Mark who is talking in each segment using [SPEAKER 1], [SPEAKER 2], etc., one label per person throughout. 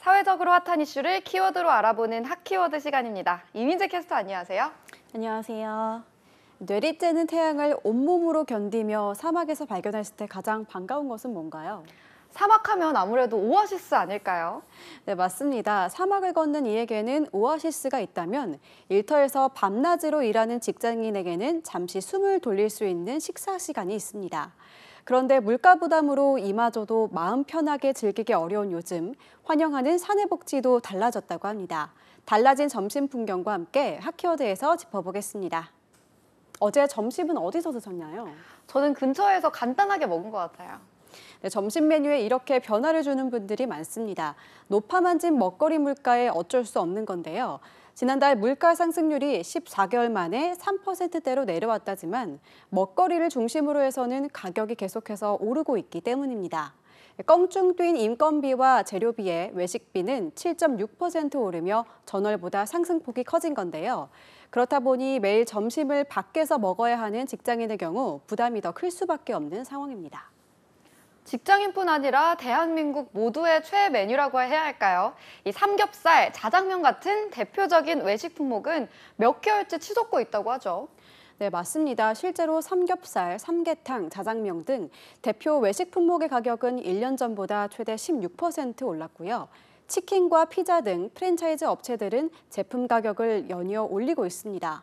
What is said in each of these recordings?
[SPEAKER 1] 사회적으로 핫한 이슈를 키워드로 알아보는 핫키워드 시간입니다. 이민재 캐스터 안녕하세요. 안녕하세요. 뇌리째는 태양을 온몸으로 견디며 사막에서 발견했을 때 가장 반가운 것은 뭔가요? 사막하면 아무래도 오아시스 아닐까요? 네, 맞습니다. 사막을 걷는 이에게는 오아시스가 있다면 일터에서 밤낮으로 일하는 직장인에게는 잠시 숨을 돌릴 수 있는 식사 시간이 있습니다. 그런데 물가 부담으로 이마저도 마음 편하게 즐기기 어려운 요즘 환영하는 사내복지도 달라졌다고 합니다. 달라진 점심 풍경과 함께 하키워드에서 짚어보겠습니다. 어제 점심은 어디서 드셨나요? 저는 근처에서 간단하게 먹은 것 같아요. 네, 점심 메뉴에 이렇게 변화를 주는 분들이 많습니다. 높아만진 먹거리 물가에 어쩔 수 없는 건데요. 지난달 물가 상승률이 14개월 만에 3%대로 내려왔다지만 먹거리를 중심으로 해서는 가격이 계속해서 오르고 있기 때문입니다. 껑충 뛴 인건비와 재료비의 외식비는 7.6% 오르며 전월보다 상승폭이 커진 건데요. 그렇다 보니 매일 점심을 밖에서 먹어야 하는 직장인의 경우 부담이 더 클 수밖에 없는 상황입니다. 직장인뿐 아니라 대한민국 모두의 최애 메뉴라고 해야 할까요? 이 삼겹살, 자장면 같은 대표적인 외식 품목은 몇 개월째 치솟고 있다고 하죠. 네, 맞습니다. 실제로 삼겹살, 삼계탕, 자장면 등 대표 외식 품목의 가격은 1년 전보다 최대 16% 올랐고요. 치킨과 피자 등 프랜차이즈 업체들은 제품 가격을 연이어 올리고 있습니다.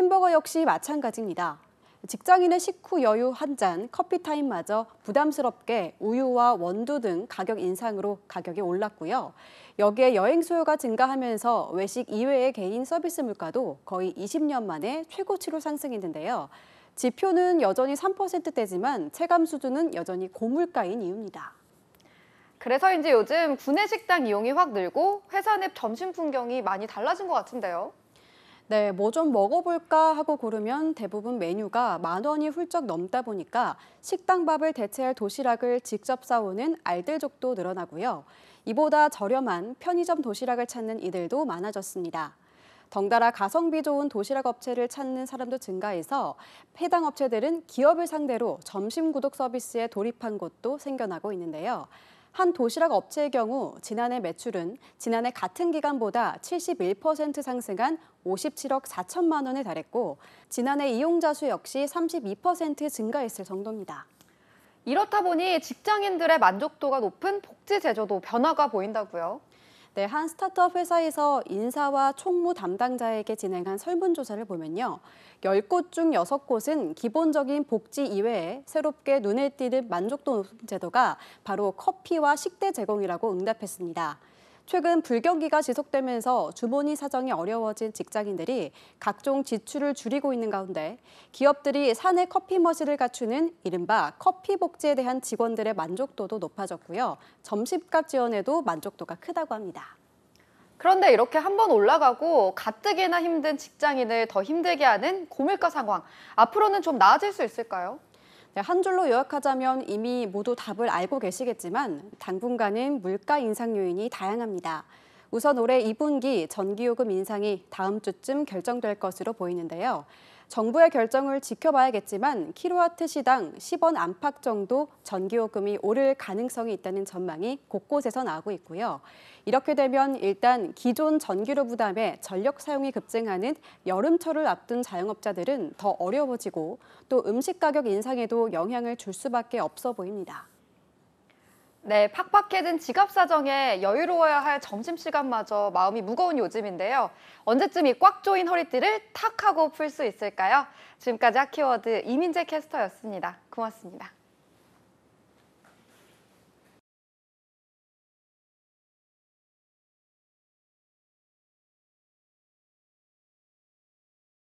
[SPEAKER 1] 햄버거 역시 마찬가지입니다. 직장인의 식후 여유 한 잔, 커피 타임마저 부담스럽게 우유와 원두 등 가격 인상으로 가격이 올랐고요. 여기에 여행 수요가 증가하면서 외식 이외의 개인 서비스 물가도 거의 20년 만에 최고치로 상승했는데요. 지표는 여전히 3%대지만 체감 수준은 여전히 고물가인 이유입니다. 그래서인지 요즘 구내식당 이용이 확 늘고 회사 내 점심 풍경이 많이 달라진 것 같은데요. 네, 뭐 좀 먹어볼까 하고 고르면 대부분 메뉴가 만 원이 훌쩍 넘다 보니까 식당 밥을 대체할 도시락을 직접 싸오는 알들족도 늘어나고요. 이보다 저렴한 편의점 도시락을 찾는 이들도 많아졌습니다. 덩달아 가성비 좋은 도시락 업체를 찾는 사람도 증가해서 해당 업체들은 기업을 상대로 점심 구독 서비스에 돌입한 곳도 생겨나고 있는데요. 한 도시락 업체의 경우 지난해 매출은 지난해 같은 기간보다 71% 상승한 57억 4천만 원에 달했고 지난해 이용자 수 역시 32% 증가했을 정도입니다. 이렇다 보니 직장인들의 만족도가 높은 복지 제조도 변화가 보인다고요. 네, 한 스타트업 회사에서 인사와 총무 담당자에게 진행한 설문조사를 보면요. 10곳 중 6곳은 기본적인 복지 이외에 새롭게 눈에 띄는 만족도 제도가 바로 커피와 식대 제공이라고 응답했습니다. 최근 불경기가 지속되면서 주머니 사정이 어려워진 직장인들이 각종 지출을 줄이고 있는 가운데 기업들이 사내 커피 머신을 갖추는 이른바 커피 복지에 대한 직원들의 만족도도 높아졌고요. 점심값 지원에도 만족도가 크다고 합니다. 그런데 이렇게 한번 올라가고 가뜩이나 힘든 직장인을 더 힘들게 하는 고물가 상황, 앞으로는 좀 나아질 수 있을까요? 네, 한 줄로 요약하자면 이미 모두 답을 알고 계시겠지만 당분간은 물가 인상 요인이 다양합니다. 우선 올해 2분기 전기요금 인상이 다음 주쯤 결정될 것으로 보이는데요. 정부의 결정을 지켜봐야겠지만 키로와트 시당 10원 안팎 정도 전기요금이 오를 가능성이 있다는 전망이 곳곳에서 나오고 있고요. 이렇게 되면 일단 기존 전기료 부담에 전력 사용이 급증하는 여름철을 앞둔 자영업자들은 더 어려워지고 또 음식 가격 인상에도 영향을 줄 수밖에 없어 보입니다. 네, 팍팍해진 지갑 사정에 여유로워야 할 점심시간마저 마음이 무거운 요즘인데요. 언제쯤 이 꽉 조인 허리띠를 탁 하고 풀 수 있을까요? 지금까지 핫키워드 이민재 캐스터였습니다. 고맙습니다.